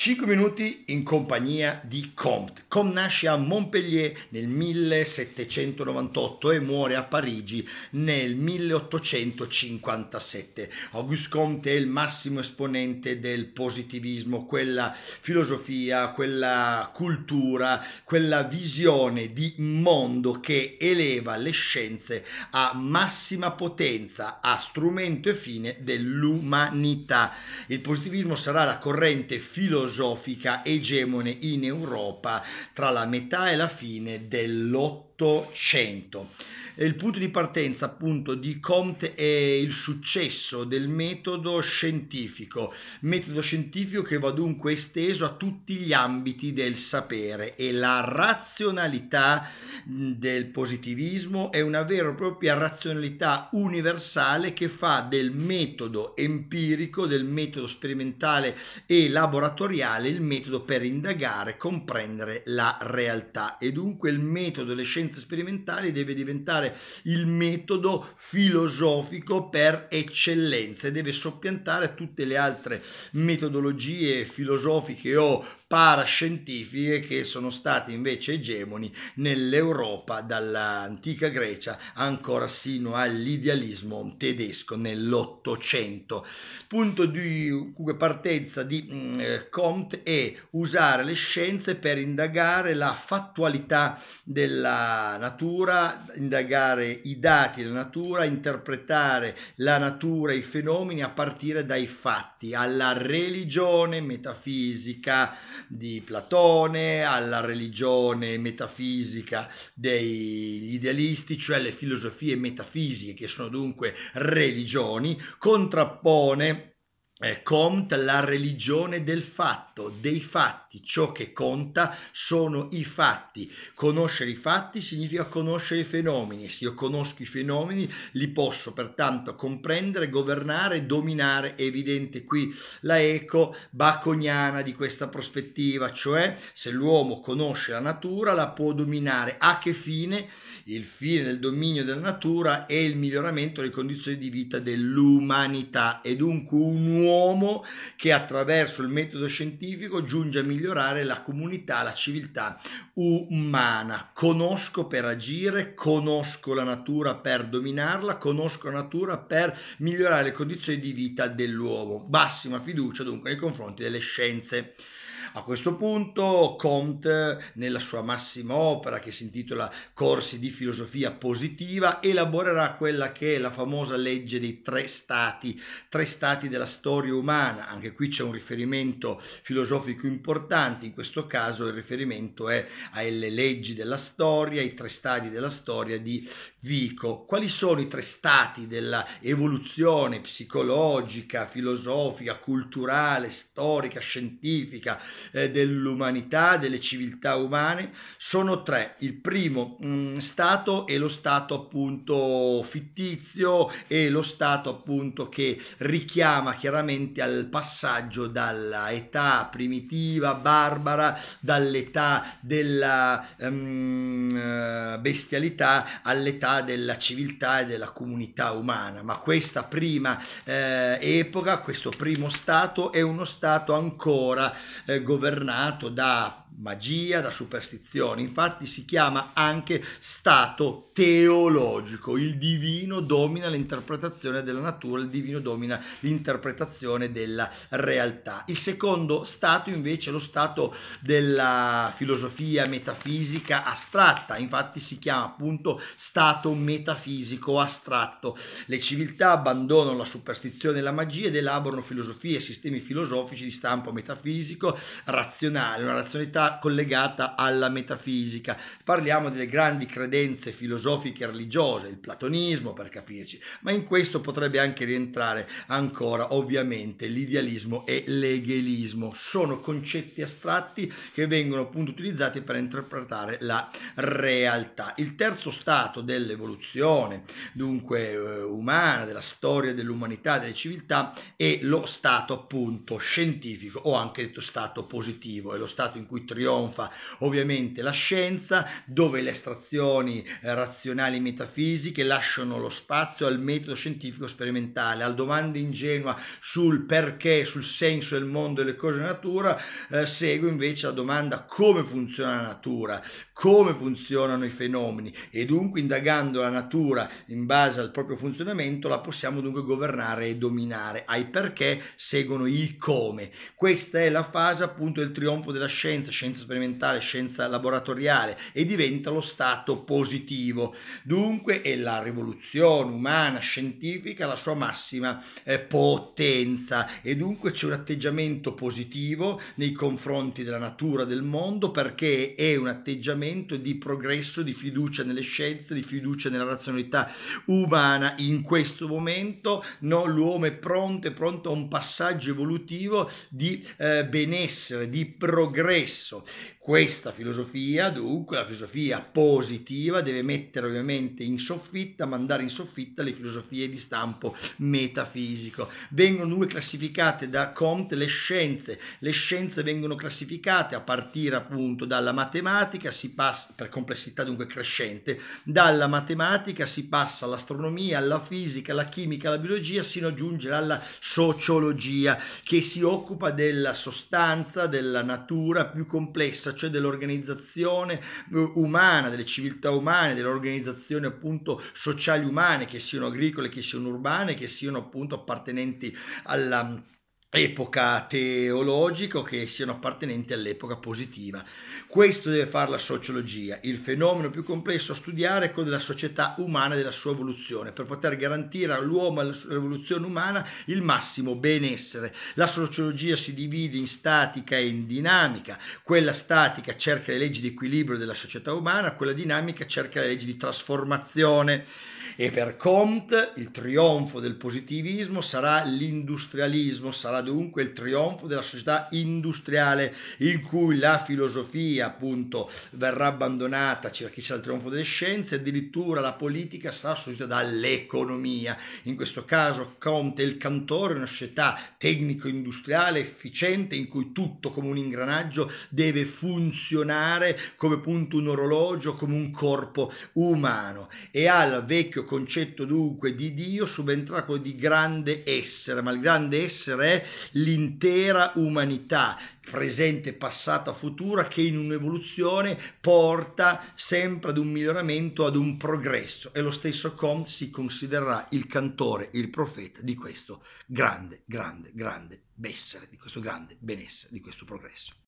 5 minuti in compagnia di Comte. Comte nasce a Montpellier nel 1798 e muore a Parigi nel 1857. Auguste Comte è il massimo esponente del positivismo, quella filosofia, quella cultura, quella visione di mondo che eleva le scienze a massima potenza, a strumento e fine dell'umanità. Il positivismo sarà la corrente filosofica filosofica egemone in Europa tra la metà e la fine dell'Ottocento 800. Il punto di partenza appunto di Comte è il successo del metodo scientifico, metodo scientifico che va dunque esteso a tutti gli ambiti del sapere e la razionalità del positivismo è una vera e propria razionalità universale che fa del metodo empirico, del metodo sperimentale e laboratoriale il metodo per indagare, comprendere la realtà e dunque il metodo delle scienze scienze sperimentali deve diventare il metodo filosofico per eccellenza e deve soppiantare tutte le altre metodologie filosofiche o parascientifiche che sono state invece egemoni nell'Europa dall'antica Grecia ancora sino all'idealismo tedesco nell'Ottocento. Punto di partenza di eh, Comte è usare le scienze per indagare la fattualità della natura, indagare i dati della natura, interpretare la natura e i fenomeni a partire dai fatti, alla religione, metafisica, di Platone, alla religione metafisica degli idealisti, cioè le filosofie metafisiche che sono dunque religioni, contrappone eh, Comte la religione del fatto, dei fatti, ciò che conta sono i fatti. Conoscere i fatti significa conoscere i fenomeni, se io conosco i fenomeni li posso pertanto comprendere, governare, dominare. È evidente qui la eco bacognana di questa prospettiva, cioè se l'uomo conosce la natura la può dominare. A che fine? Il fine del dominio della natura è il miglioramento delle condizioni di vita dell'umanità e dunque un uomo uomo che attraverso il metodo scientifico giunge a migliorare la comunità, la civiltà umana. Conosco per agire, conosco la natura per dominarla, conosco la natura per migliorare le condizioni di vita dell'uomo. Bassima fiducia dunque nei confronti delle scienze. A questo punto Comte, nella sua massima opera che si intitola Corsi di filosofia positiva, elaborerà quella che è la famosa legge dei tre stati, tre stati della storia umana. Anche qui c'è un riferimento filosofico importante, in questo caso il riferimento è alle leggi della storia, i tre stati della storia di Vico. Quali sono i tre stati dell'evoluzione psicologica, filosofica, culturale, storica, scientifica eh, dell'umanità, delle civiltà umane, sono tre. Il primo mh, mm, stato è lo stato appunto fittizio, è lo stato appunto che richiama chiaramente al passaggio dalla età primitiva, barbara, dall'età della um, bestialità all'età della civiltà e della comunità umana. Ma questa prima eh, epoca, questo primo stato è uno stato ancora eh, governato da magia, da superstizione, infatti si chiama anche stato teologico, il divino domina l'interpretazione della natura, il divino domina l'interpretazione della realtà. Il secondo stato invece è lo stato della filosofia metafisica astratta, infatti si chiama appunto stato metafisico astratto. Le civiltà abbandonano la superstizione e la magia ed elaborano filosofie e sistemi filosofici di stampo metafisico razionale, una razionalità collegata alla metafisica. Parliamo delle grandi credenze filosofiche e religiose, il platonismo per capirci, ma in questo potrebbe anche rientrare ancora ovviamente l'idealismo e l'egelismo. Sono concetti astratti che vengono appunto utilizzati per interpretare la realtà. Il terzo stato dell'evoluzione, dunque eh, umana, della storia dell'umanità, delle civiltà, è lo stato appunto scientifico o anche detto stato positivo, è lo stato in cui trionfa ovviamente la scienza, dove le estrazioni eh, razionali metafisiche lasciano lo spazio al metodo scientifico sperimentale, al domande ingenua sul perché, sul senso del mondo e le cose della natura, eh, segue invece la domanda come funziona la natura, come funzionano i fenomeni e dunque indagando la natura in base al proprio funzionamento la possiamo dunque governare e dominare. Ai perché seguono i come. Questa è la fase appunto del trionfo della scienza, scienza scienza sperimentale, scienza laboratoriale e diventa lo stato positivo. Dunque è la rivoluzione umana, scientifica, la sua massima eh, potenza e dunque c'è un atteggiamento positivo nei confronti della natura, del mondo, perché è un atteggiamento di progresso, di fiducia nelle scienze, di fiducia nella razionalità umana. In questo momento no, l'uomo è pronto, è pronto a un passaggio evolutivo di eh, benessere, di progresso senso. Questa filosofia, dunque, la filosofia positiva, deve mettere ovviamente in soffitta, mandare in soffitta le filosofie di stampo metafisico. Vengono due classificate da Comte le scienze. Le scienze vengono classificate a partire appunto dalla matematica, si passa per complessità dunque crescente, dalla matematica si passa all'astronomia, alla fisica, alla chimica, alla biologia, sino a giungere alla sociologia che si occupa della sostanza, della natura più complessa complessa, cioè dell'organizzazione eh, umana, delle civiltà umane, delle organizzazioni appunto sociali umane, che siano agricole, che siano urbane, che siano appunto appartenenti alla epoca teologica che siano appartenenti all'epoca positiva. Questo deve fare la sociologia. Il fenomeno più complesso a studiare è quello della società umana e della sua evoluzione, per poter garantire all'uomo e all'evoluzione umana il massimo benessere. La sociologia si divide in statica e in dinamica. Quella statica cerca le leggi di equilibrio della società umana, quella dinamica cerca le leggi di trasformazione. E per Comte il trionfo del positivismo sarà l'industrialismo, sarà dunque il trionfo della società industriale in cui la filosofia appunto verrà abbandonata, ci sarà il trionfo delle scienze, addirittura la politica sarà sostituita dall'economia. In questo caso Comte è il Cantore, una società tecnico-industriale efficiente in cui tutto come un ingranaggio deve funzionare come punto un orologio, come un corpo umano. E al vecchio concetto dunque di Dio subentra quello di grande essere, ma il grande essere è l'intera umanità, presente, passata, futura, che in un'evoluzione porta sempre ad un miglioramento, ad un progresso. E lo stesso Comte si considererà il cantore, il profeta di questo grande, grande, grande essere, di questo grande benessere, di questo progresso.